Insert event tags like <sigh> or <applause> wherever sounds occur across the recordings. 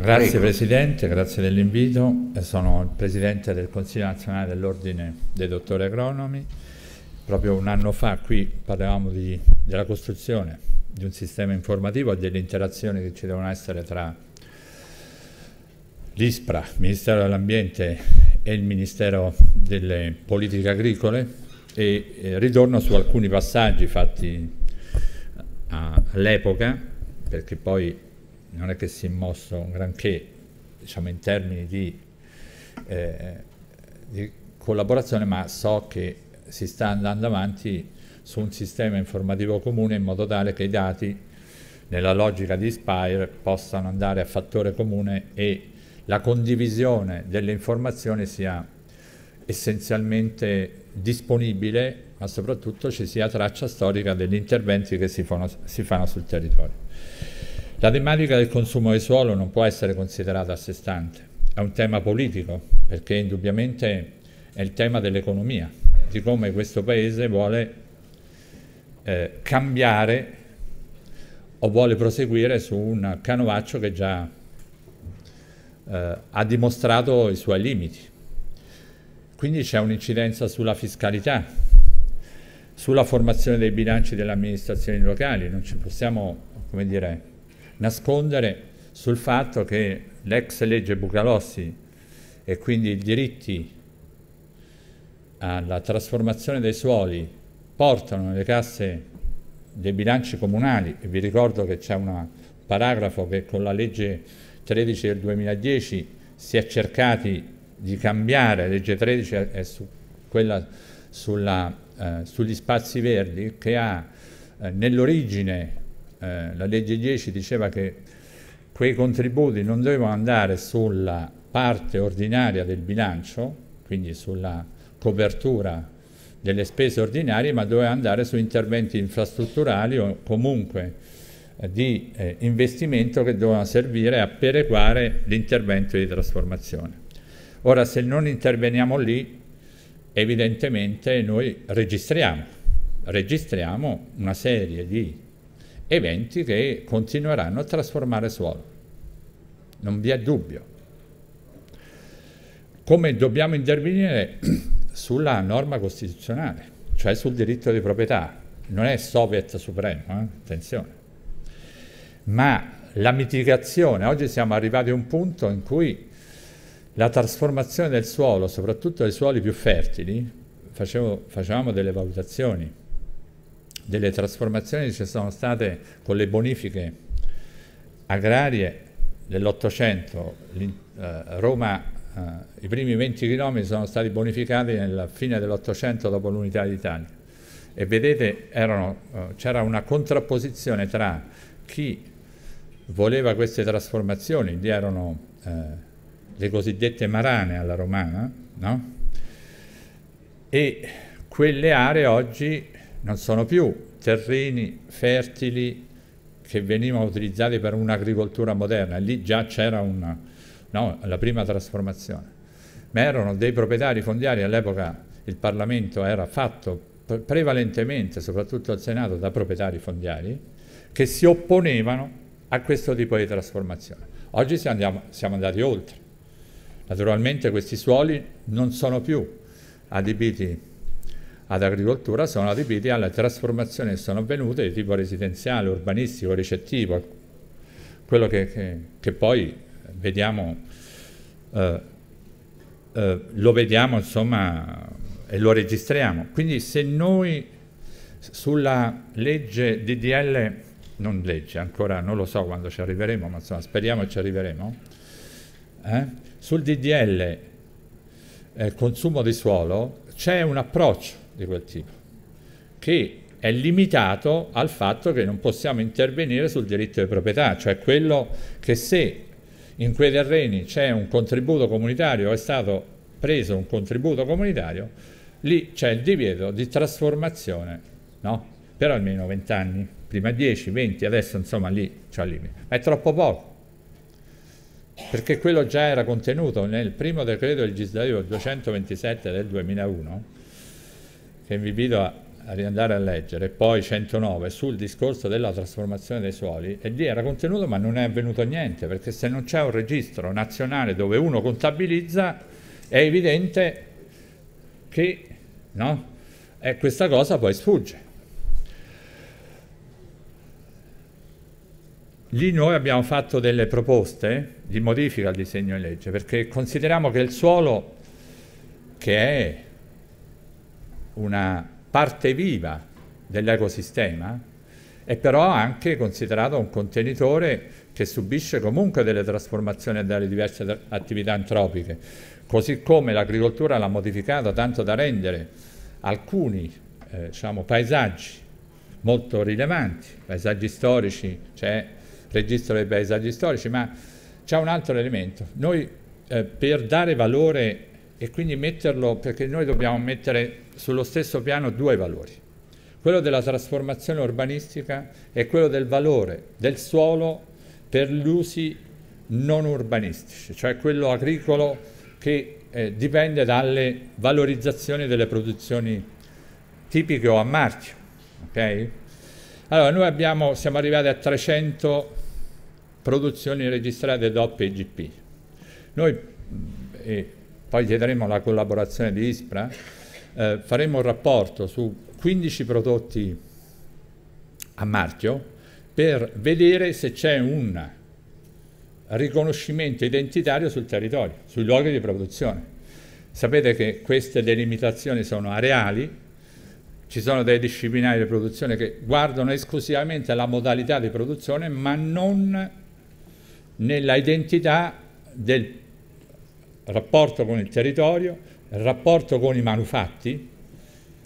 Grazie Prego. Presidente, grazie dell'invito. Eh, sono il Presidente del Consiglio nazionale dell'Ordine dei Dottori Agronomi. Proprio un anno fa qui parlavamo di, della costruzione di un sistema informativo e delle interazioni che ci devono essere tra l'ISPRA, il Ministero dell'Ambiente e il Ministero delle Politiche Agricole e eh, ritorno su alcuni passaggi fatti eh, all'epoca perché poi non è che si è mosso un granché diciamo, in termini di, eh, di collaborazione, ma so che si sta andando avanti su un sistema informativo comune in modo tale che i dati nella logica di Spire possano andare a fattore comune e la condivisione delle informazioni sia essenzialmente disponibile, ma soprattutto ci sia traccia storica degli interventi che si fanno, si fanno sul territorio. La tematica del consumo di suolo non può essere considerata a sé stante, è un tema politico perché indubbiamente è il tema dell'economia, di come questo Paese vuole eh, cambiare o vuole proseguire su un canovaccio che già eh, ha dimostrato i suoi limiti. Quindi c'è un'incidenza sulla fiscalità, sulla formazione dei bilanci delle amministrazioni locali, non ci possiamo, come dire, nascondere sul fatto che l'ex legge Bucalossi e quindi i diritti alla trasformazione dei suoli portano nelle casse dei bilanci comunali, vi ricordo che c'è un paragrafo che con la legge 13 del 2010 si è cercati di cambiare, legge 13 è su, quella sulla, eh, sugli spazi verdi, che ha eh, nell'origine eh, la legge 10 diceva che quei contributi non dovevano andare sulla parte ordinaria del bilancio, quindi sulla copertura delle spese ordinarie, ma doveva andare su interventi infrastrutturali o comunque eh, di eh, investimento che dovevano servire a perequare l'intervento di trasformazione. Ora, se non interveniamo lì, evidentemente noi registriamo, registriamo una serie di eventi che continueranno a trasformare suolo. Non vi è dubbio. Come dobbiamo intervenire <clears throat> sulla norma costituzionale, cioè sul diritto di proprietà. Non è Soviet supremo, eh? attenzione. Ma la mitigazione, oggi siamo arrivati a un punto in cui la trasformazione del suolo, soprattutto dei suoli più fertili, facevo, facevamo delle valutazioni delle trasformazioni che ci sono state con le bonifiche agrarie dell'Ottocento. Eh, Roma, eh, i primi 20 km sono stati bonificati nella fine dell'Ottocento dopo l'unità d'Italia. E vedete, erano, eh, c'era una contrapposizione tra chi voleva queste trasformazioni, lì erano eh, le cosiddette marane alla romana, no? e quelle aree oggi non sono più terreni fertili che venivano utilizzati per un'agricoltura moderna, lì già c'era no, la prima trasformazione, ma erano dei proprietari fondiari, all'epoca il Parlamento era fatto prevalentemente, soprattutto al Senato, da proprietari fondiari che si opponevano a questo tipo di trasformazione. Oggi si siamo andati oltre. Naturalmente questi suoli non sono più adibiti ad agricoltura sono adibiti alle trasformazioni che sono avvenute di tipo residenziale, urbanistico, ricettivo, quello che, che, che poi vediamo, eh, eh, lo vediamo insomma e lo registriamo. Quindi se noi sulla legge DDL, non legge, ancora non lo so quando ci arriveremo, ma insomma speriamo ci arriveremo, eh, sul DDL eh, consumo di suolo c'è un approccio di quel tipo, che è limitato al fatto che non possiamo intervenire sul diritto di proprietà, cioè quello che se in quei terreni c'è un contributo comunitario, è stato preso un contributo comunitario, lì c'è il divieto di trasformazione, no? Per almeno 20 anni, prima 10, 20, adesso insomma lì c'è il limite, ma è troppo poco perché quello già era contenuto nel primo decreto legislativo 227 del 2001 che vi invito a, a andare a leggere, poi 109 sul discorso della trasformazione dei suoli e lì era contenuto ma non è avvenuto niente perché se non c'è un registro nazionale dove uno contabilizza è evidente che no? e questa cosa poi sfugge. Lì noi abbiamo fatto delle proposte di modifica al disegno di legge perché consideriamo che il suolo che è una parte viva dell'ecosistema, è però anche considerato un contenitore che subisce comunque delle trasformazioni dalle diverse attività antropiche, così come l'agricoltura l'ha modificata tanto da rendere alcuni eh, diciamo, paesaggi molto rilevanti, paesaggi storici, c'è cioè registro dei paesaggi storici, ma c'è un altro elemento. Noi eh, per dare valore e quindi metterlo, perché noi dobbiamo mettere sullo stesso piano due valori, quello della trasformazione urbanistica e quello del valore del suolo per gli usi non urbanistici, cioè quello agricolo che eh, dipende dalle valorizzazioni delle produzioni tipiche o a marchio. Okay? Allora, noi abbiamo, siamo arrivati a 300 produzioni registrate DOP mm, e IGP. Noi eh, poi chiederemo la collaborazione di ISPRA, eh, faremo un rapporto su 15 prodotti a marchio per vedere se c'è un riconoscimento identitario sul territorio, sui luoghi di produzione. Sapete che queste delimitazioni sono areali, ci sono dei disciplinari di produzione che guardano esclusivamente la modalità di produzione ma non nella identità del rapporto con il territorio, rapporto con i manufatti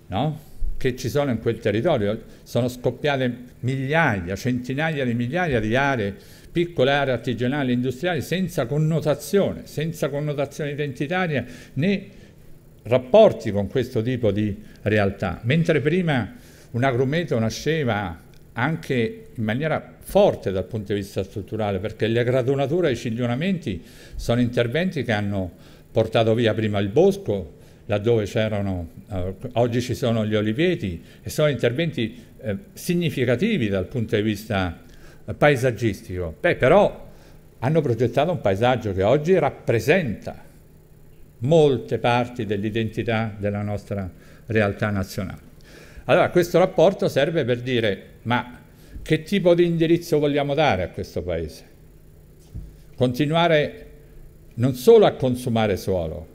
no? che ci sono in quel territorio. Sono scoppiate migliaia, centinaia di migliaia di aree, piccole aree artigianali e industriali senza connotazione, senza connotazione identitaria né rapporti con questo tipo di realtà. Mentre prima un agrumeto nasceva anche in maniera forte dal punto di vista strutturale, perché le radunature e i ciglionamenti sono interventi che hanno portato via prima il bosco, laddove c'erano, eh, oggi ci sono gli oliveti, e sono interventi eh, significativi dal punto di vista eh, paesaggistico. Beh, però hanno progettato un paesaggio che oggi rappresenta molte parti dell'identità della nostra realtà nazionale. Allora questo rapporto serve per dire ma che tipo di indirizzo vogliamo dare a questo paese? Continuare non solo a consumare suolo,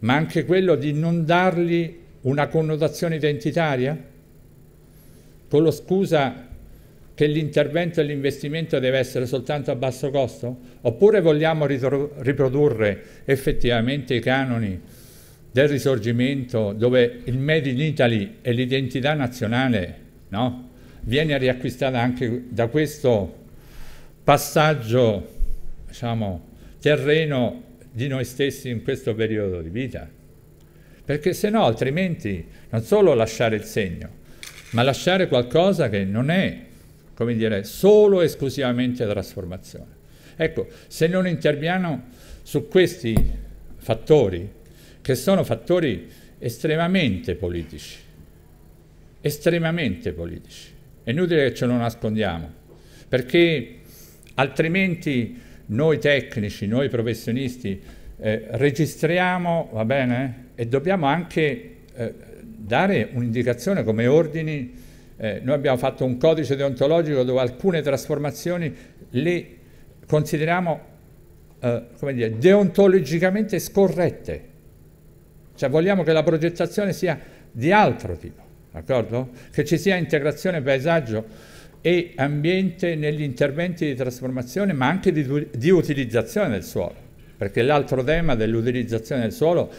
ma anche quello di non dargli una connotazione identitaria? Con lo scusa che l'intervento e l'investimento deve essere soltanto a basso costo? Oppure vogliamo riprodurre effettivamente i canoni del risorgimento dove il Made in Italy e l'identità nazionale no? viene riacquistata anche da questo passaggio diciamo, terreno di noi stessi in questo periodo di vita. Perché se no altrimenti non solo lasciare il segno, ma lasciare qualcosa che non è, come dire, solo e esclusivamente trasformazione. Ecco, se non interviamo su questi fattori, che sono fattori estremamente politici, estremamente politici. È inutile che ce lo nascondiamo, perché altrimenti noi tecnici, noi professionisti, eh, registriamo, va bene, e dobbiamo anche eh, dare un'indicazione come ordini. Eh, noi abbiamo fatto un codice deontologico dove alcune trasformazioni le consideriamo, eh, come dire, deontologicamente scorrette cioè vogliamo che la progettazione sia di altro tipo, d'accordo? Che ci sia integrazione paesaggio e ambiente negli interventi di trasformazione, ma anche di, di utilizzazione del suolo, perché l'altro tema dell'utilizzazione del suolo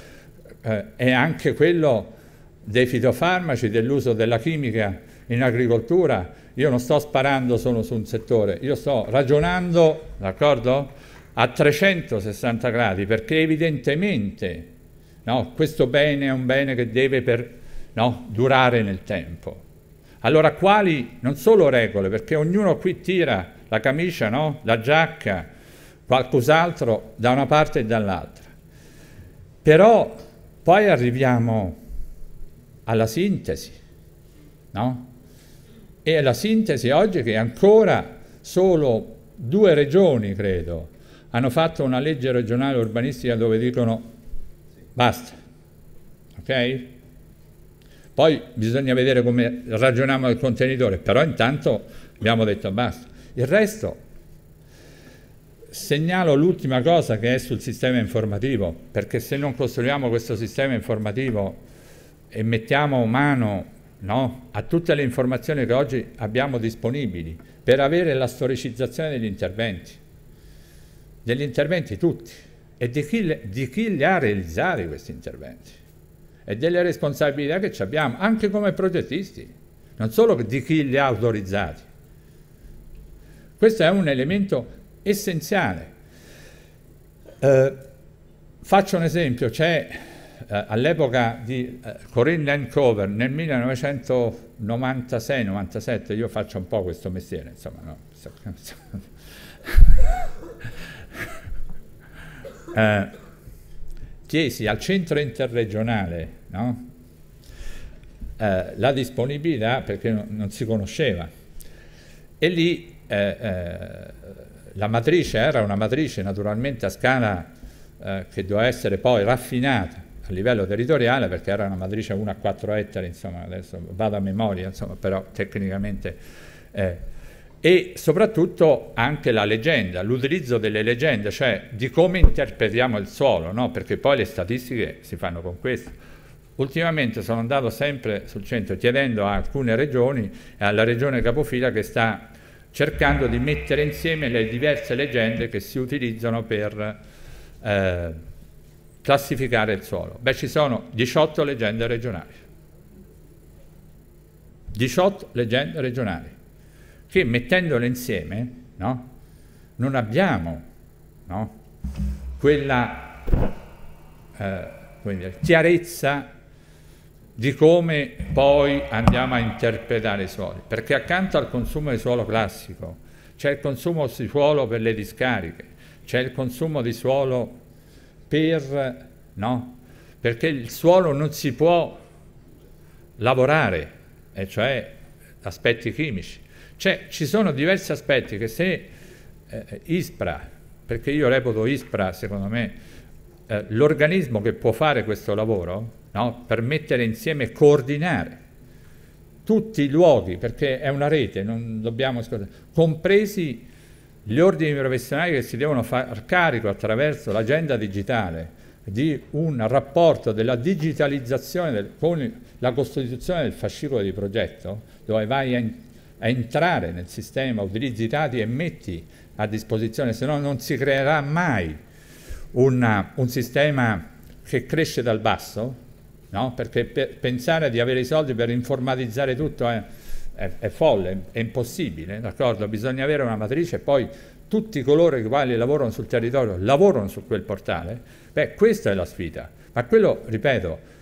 eh, è anche quello dei fitofarmaci, dell'uso della chimica in agricoltura. Io non sto sparando solo su un settore, io sto ragionando, d'accordo? A 360 gradi, perché evidentemente No, questo bene è un bene che deve per, no, durare nel tempo. Allora quali, non solo regole, perché ognuno qui tira la camicia, no? la giacca, qualcos'altro da una parte e dall'altra. Però poi arriviamo alla sintesi, no? E la sintesi oggi che ancora solo due regioni, credo, hanno fatto una legge regionale urbanistica dove dicono Basta. Ok? Poi bisogna vedere come ragioniamo il contenitore, però intanto abbiamo detto basta. Il resto segnalo l'ultima cosa che è sul sistema informativo, perché se non costruiamo questo sistema informativo e mettiamo mano no, a tutte le informazioni che oggi abbiamo disponibili per avere la storicizzazione degli interventi, degli interventi tutti, e di chi, di chi li ha realizzati questi interventi e delle responsabilità che abbiamo, anche come progettisti, non solo di chi li ha autorizzati. Questo è un elemento essenziale. Eh, faccio un esempio, c'è eh, all'epoca di eh, Corinne Land nel 1996-97, io faccio un po' questo mestiere, insomma, no? Eh, chiesi al centro interregionale no? eh, la disponibilità perché non, non si conosceva e lì eh, eh, la matrice era una matrice naturalmente a scala eh, che doveva essere poi raffinata a livello territoriale perché era una matrice 1 a 4 ettari, insomma adesso vado a memoria, insomma, però tecnicamente e soprattutto anche la leggenda, l'utilizzo delle leggende, cioè di come interpretiamo il suolo, no? perché poi le statistiche si fanno con questo. Ultimamente sono andato sempre sul centro chiedendo a alcune regioni e alla regione capofila che sta cercando di mettere insieme le diverse leggende che si utilizzano per eh, classificare il suolo. Beh, ci sono 18 leggende regionali. 18 leggende regionali che mettendole insieme no, non abbiamo no, quella eh, dire, chiarezza di come poi andiamo a interpretare i suoli, perché accanto al consumo di suolo classico c'è il consumo di suolo per le discariche, c'è il consumo di suolo per... no? Perché il suolo non si può lavorare, e cioè aspetti chimici. Cioè, ci sono diversi aspetti che se eh, ISPRA, perché io reputo ISPRA, secondo me, eh, l'organismo che può fare questo lavoro, no? per mettere insieme e coordinare tutti i luoghi, perché è una rete, non dobbiamo scordare, compresi gli ordini professionali che si devono far carico attraverso l'agenda digitale di un rapporto della digitalizzazione del, con la costituzione del fascicolo di progetto, dove vai a entrare nel sistema, utilizzi i dati e metti a disposizione, se no non si creerà mai una, un sistema che cresce dal basso, no? perché pe pensare di avere i soldi per informatizzare tutto è, è, è folle, è impossibile, bisogna avere una matrice e poi tutti coloro i quali lavorano sul territorio lavorano su quel portale, beh questa è la sfida, ma quello, ripeto,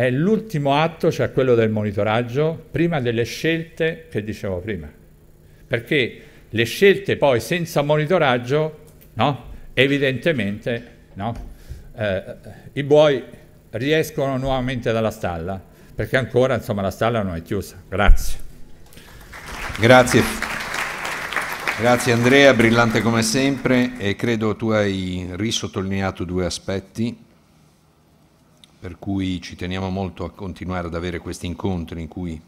è l'ultimo atto, cioè quello del monitoraggio, prima delle scelte che dicevo prima. Perché le scelte poi senza monitoraggio, no? evidentemente no? Eh, i buoi riescono nuovamente dalla stalla, perché ancora insomma, la stalla non è chiusa. Grazie. Grazie. Grazie Andrea, brillante come sempre e credo tu hai risottolineato due aspetti per cui ci teniamo molto a continuare ad avere questi incontri in cui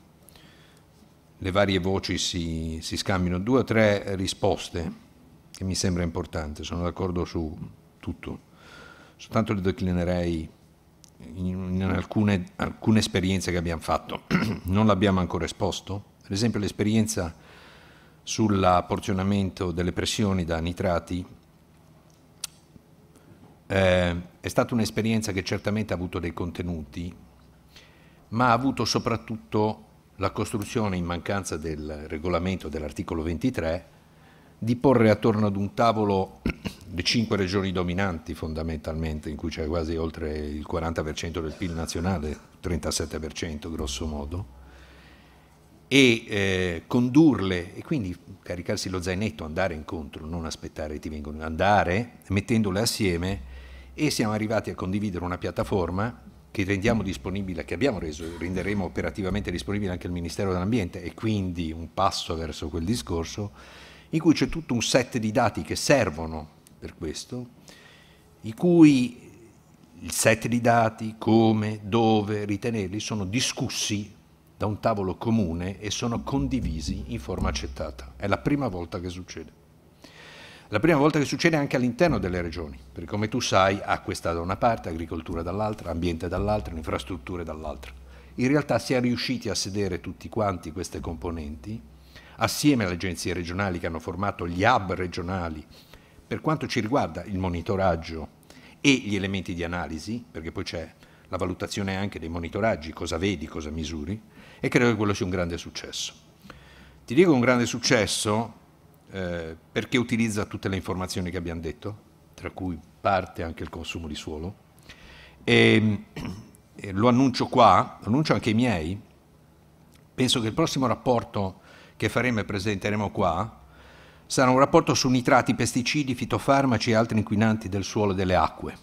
le varie voci si, si scambino. Due o tre risposte che mi sembra importante, sono d'accordo su tutto, soltanto le declinerei in, alcune, alcune esperienze che abbiamo fatto, <clears throat> non l'abbiamo ancora esposto, ad esempio l'esperienza sull'apporzionamento delle pressioni da nitrati eh, è stata un'esperienza che certamente ha avuto dei contenuti, ma ha avuto soprattutto la costruzione, in mancanza del regolamento dell'articolo 23, di porre attorno ad un tavolo le <clears throat> cinque regioni dominanti fondamentalmente, in cui c'è quasi oltre il 40% del PIL nazionale, 37% grosso modo, e eh, condurle e quindi caricarsi lo zainetto, andare incontro, non aspettare che ti vengono, andare mettendole assieme e siamo arrivati a condividere una piattaforma che rendiamo mm. disponibile, che abbiamo reso, renderemo operativamente disponibile anche il Ministero dell'Ambiente e quindi un passo verso quel discorso, in cui c'è tutto un set di dati che servono per questo, i cui il set di dati, come, dove ritenerli, sono discussi da un tavolo comune e sono condivisi in forma accettata. È la prima volta che succede. La prima volta che succede anche all'interno delle regioni, perché come tu sai acquista da una parte, agricoltura dall'altra, ambiente dall'altra, infrastrutture dall'altra. In realtà si è riusciti a sedere tutti quanti queste componenti, assieme alle agenzie regionali che hanno formato gli hub regionali, per quanto ci riguarda il monitoraggio e gli elementi di analisi, perché poi c'è la valutazione anche dei monitoraggi, cosa vedi, cosa misuri, e credo che quello sia un grande successo. Ti dico un grande successo eh, perché utilizza tutte le informazioni che abbiamo detto, tra cui parte anche il consumo di suolo. E, ehm, e eh, lo annuncio qua, lo annuncio anche i miei, penso che il prossimo rapporto che faremo e presenteremo qua sarà un rapporto su nitrati, pesticidi, fitofarmaci e altri inquinanti del suolo e delle acque,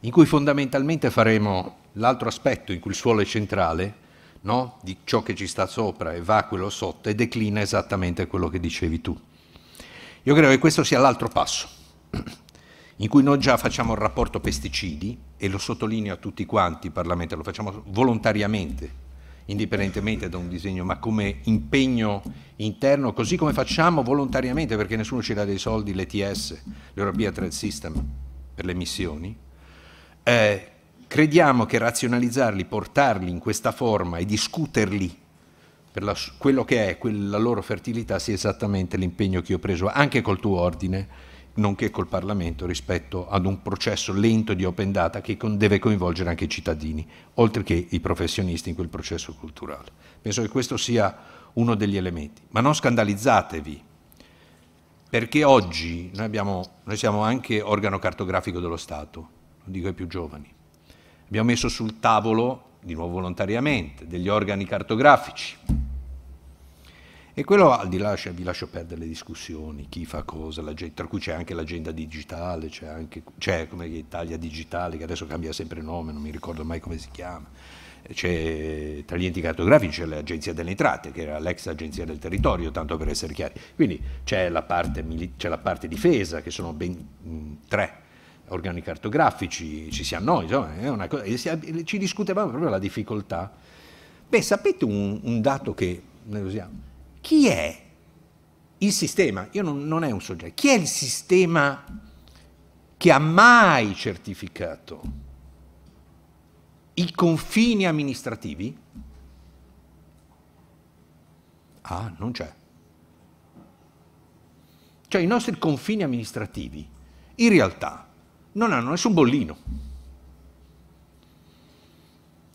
in cui fondamentalmente faremo l'altro aspetto in cui il suolo è centrale, no? di ciò che ci sta sopra e va a quello sotto e declina esattamente quello che dicevi tu. Io credo che questo sia l'altro passo, in cui noi già facciamo il rapporto pesticidi, e lo sottolineo a tutti quanti in Parlamento, lo facciamo volontariamente, indipendentemente da un disegno, ma come impegno interno, così come facciamo volontariamente, perché nessuno ci dà dei soldi, l'ETS, l'European Trade System, per le missioni, eh, crediamo che razionalizzarli, portarli in questa forma e discuterli per la, quello che è la loro fertilità sia esattamente l'impegno che io ho preso anche col tuo ordine, nonché col Parlamento rispetto ad un processo lento di open data che con, deve coinvolgere anche i cittadini, oltre che i professionisti in quel processo culturale. Penso che questo sia uno degli elementi. Ma non scandalizzatevi, perché oggi noi, abbiamo, noi siamo anche organo cartografico dello Stato, lo dico ai più giovani Abbiamo messo sul tavolo, di nuovo volontariamente, degli organi cartografici. E quello, al di là, cioè, vi lascio perdere le discussioni, chi fa cosa, tra cui c'è anche l'agenda digitale, c'è anche, c'è come Italia Digitale, che adesso cambia sempre nome, non mi ricordo mai come si chiama. C'è, tra gli enti cartografici c'è l'Agenzia delle Entrate, che era l'ex Agenzia del Territorio, tanto per essere chiari. Quindi c'è la parte, c'è la parte difesa, che sono ben mh, mm, tre organi cartografici, ci siamo noi, insomma, cosa, ci discutevamo proprio la difficoltà. Beh, sapete un, un dato che noi usiamo? Chi è il sistema? Io non, non è un soggetto. Chi è il sistema che ha mai certificato i confini amministrativi? Ah, non c'è. Cioè i nostri confini amministrativi, in realtà, non hanno nessun bollino.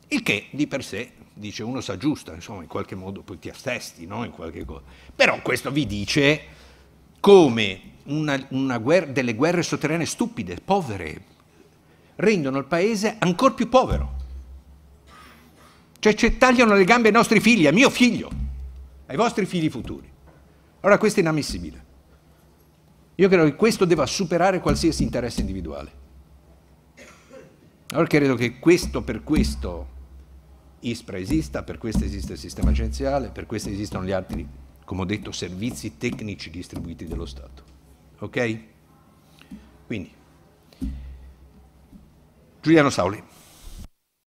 Il che di per sé, dice uno sa giusta, insomma in qualche modo poi ti assesti, no? in qualche cosa. Però questo vi dice come una, una guerra, delle guerre sotterranee stupide, povere, rendono il paese ancora più povero. Cioè ci cioè, tagliano le gambe ai nostri figli, a mio figlio, ai vostri figli futuri. Allora questo è inammissibile. Io credo che questo debba superare qualsiasi interesse individuale. Allora credo che questo per questo ISPRA esista, per questo esiste il sistema agenziale, per questo esistono gli altri, come ho detto, servizi tecnici distribuiti dello Stato. Ok? Quindi, Giuliano Sauli.